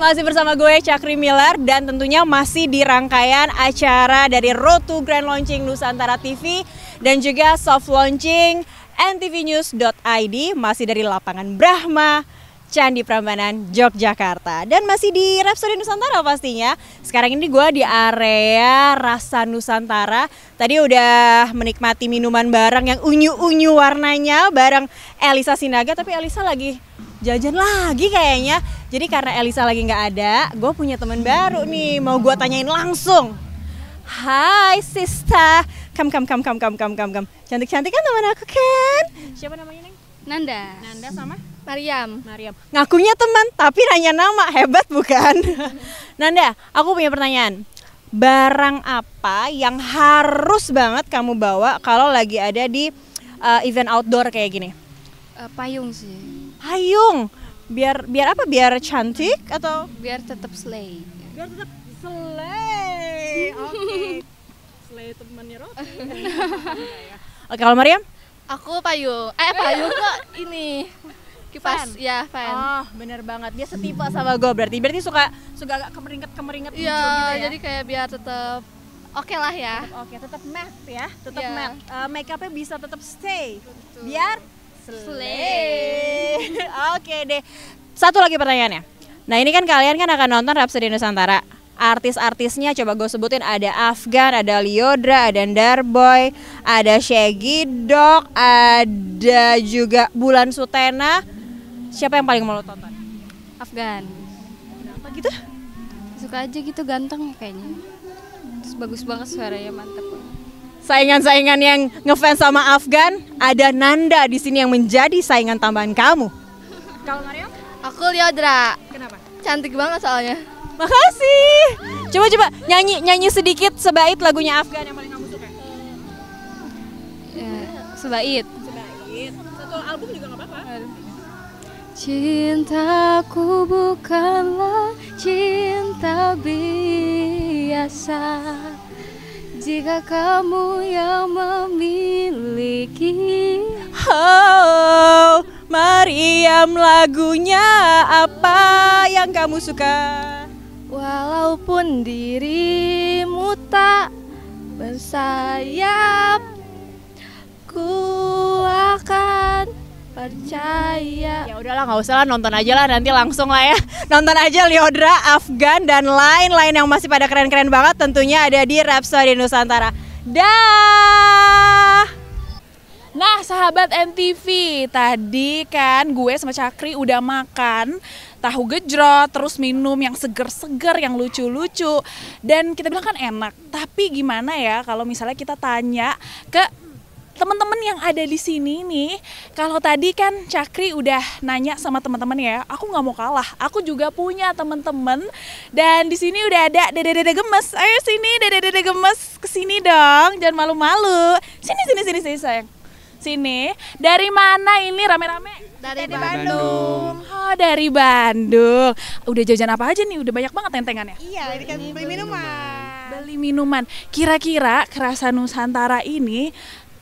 masih bersama gue Cakri Miller dan tentunya masih di rangkaian acara dari Road to Grand Launching Nusantara TV dan juga soft launching ntvnews.id masih dari lapangan Brahma Candi Prambanan, Yogyakarta. Dan masih di Rhapsody Nusantara pastinya. Sekarang ini gue di area Rasa Nusantara. Tadi udah menikmati minuman barang yang unyu-unyu warnanya barang Elisa Sinaga. Tapi Elisa lagi jajan lagi kayaknya. Jadi karena Elisa lagi nggak ada, gue punya teman baru nih mau gue tanyain langsung. Hai Sista, kam kam kam kam kam kam kam kam. Cantik cantik kan teman aku kan? Siapa namanya neng? Nanda. Nanda sama? Mariam. Mariam. Ngakunya teman, tapi nanya nama hebat bukan? Nanda, aku punya pertanyaan. Barang apa yang harus banget kamu bawa kalau lagi ada di uh, event outdoor kayak gini? Uh, payung sih payung biar biar apa biar cantik atau biar tetap slay biar tetap slay oke okay. slay temannya roti oke okay, kalau Mariam aku payung eh payung kok ini kipas fan. ya fan oh bener banget dia setipe sama gue berarti berarti suka suka agak kemeringet kemeringet iya gitu ya jadi kayak biar tetap oke okay lah ya oke okay. tetap matte ya tetap yeah. matte uh, make bisa tetap stay Betul. biar Slay. Oke deh. Satu lagi pertanyaannya. Nah ini kan kalian kan akan nonton Rhapsody Nusantara. Artis-artisnya coba gue sebutin ada Afgan, ada Liodra, ada Darboy, ada Shaggy Dog, ada juga Bulan Sutena. Siapa yang paling mau lo tonton? Afgan. Kenapa gitu? Suka aja gitu ganteng kayaknya. Terus bagus banget suaranya mantep saingan-saingan yang ngefans sama Afgan, ada Nanda di sini yang menjadi saingan tambahan kamu. Kalau Mario? Aku Liodra. Kenapa? Cantik banget soalnya. Makasih. Coba coba nyanyi nyanyi sedikit sebaik lagunya Afgan yang paling kamu suka. Ya, eh, sebaik. Sebaik. Satu album juga nggak apa-apa. Cintaku bukanlah cinta biasa jika kamu yang memiliki. Oh, Mariam lagunya apa yang kamu suka? Walaupun dirimu tak bersayap percaya. Ya udahlah nggak usah lah nonton aja lah nanti langsung lah ya. Nonton aja Liodra, Afgan dan lain-lain yang masih pada keren-keren banget tentunya ada di Rhapsody Nusantara. Dah. Nah, sahabat MTV, tadi kan gue sama Cakri udah makan tahu gejrot, terus minum yang seger-seger, yang lucu-lucu. Dan kita bilang kan enak, tapi gimana ya kalau misalnya kita tanya ke teman-teman yang ada di sini nih, kalau tadi kan Cakri udah nanya sama teman-teman ya, aku nggak mau kalah. Aku juga punya teman-teman dan di sini udah ada dede-dede gemes. Ayo sini dede-dede gemes, kesini dong, jangan malu-malu. Sini sini sini sini sayang. Sini. Dari mana ini rame-rame? Dari, dari Bandung. Bandung. Oh, dari Bandung. Udah jajan apa aja nih? Udah banyak banget tentengannya. Iya, ini kan beli minuman. Beli minuman. Kira-kira kerasa Nusantara ini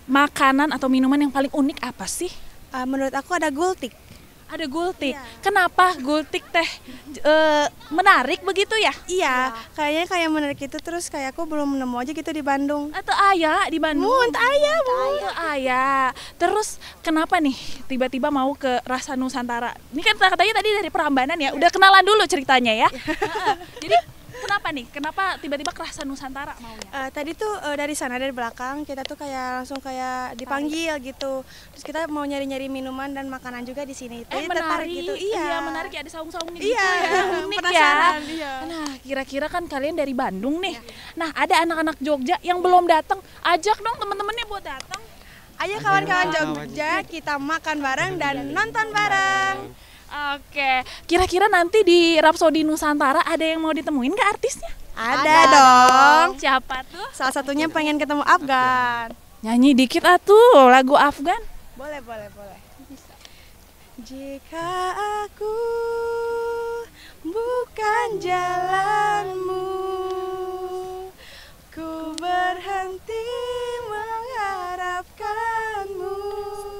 makanan atau minuman yang paling unik apa sih? Uh, menurut aku ada gultik. Ada gultik. Iya. Kenapa gultik teh e, menarik begitu ya? Iya, ya. kayaknya kayak menarik itu terus kayak aku belum nemu aja gitu di Bandung. Atau ayah di Bandung. Munt ayah, ayah. Terus kenapa nih tiba-tiba mau ke rasa Nusantara? Ini kan katanya tadi dari perambanan ya. Udah kenalan dulu ceritanya ya. Iya. Jadi kenapa nih? Kenapa tiba-tiba kerasa Nusantara maunya? Uh, tadi tuh uh, dari sana dari belakang kita tuh kayak langsung kayak dipanggil Tarik. gitu. Terus kita mau nyari-nyari minuman dan makanan juga di sini. Eh, menarik gitu. Iya, iya menarik ya ada saung-saungnya gitu iya, gitu ya. Unik ya. Iya. Nah, kira-kira kan kalian dari Bandung nih. Iya. Nah, ada anak-anak Jogja yang belum datang. Ajak dong teman-temannya buat datang. Ayo kawan-kawan Jogja, kita makan bareng dan iya. nonton bareng. Oke, kira-kira nanti di Rapsodi Nusantara ada yang mau ditemuin nggak artisnya? Ada, ada dong. dong. Siapa tuh? Salah satunya pengen ketemu Afgan. Nyanyi dikit atuh lagu Afgan. Boleh, boleh, boleh. Bisa. Jika aku bukan jalanmu, ku berhenti mengharapkanmu.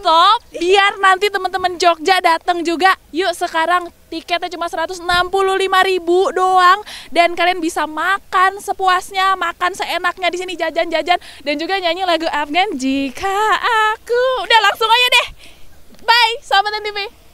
Stop biar nanti teman-teman Jogja datang juga. Yuk sekarang tiketnya cuma 165 ribu doang dan kalian bisa makan sepuasnya, makan seenaknya di sini jajan-jajan dan juga nyanyi lagu Afgan jika aku. Udah langsung aja deh. Bye, sahabat nanti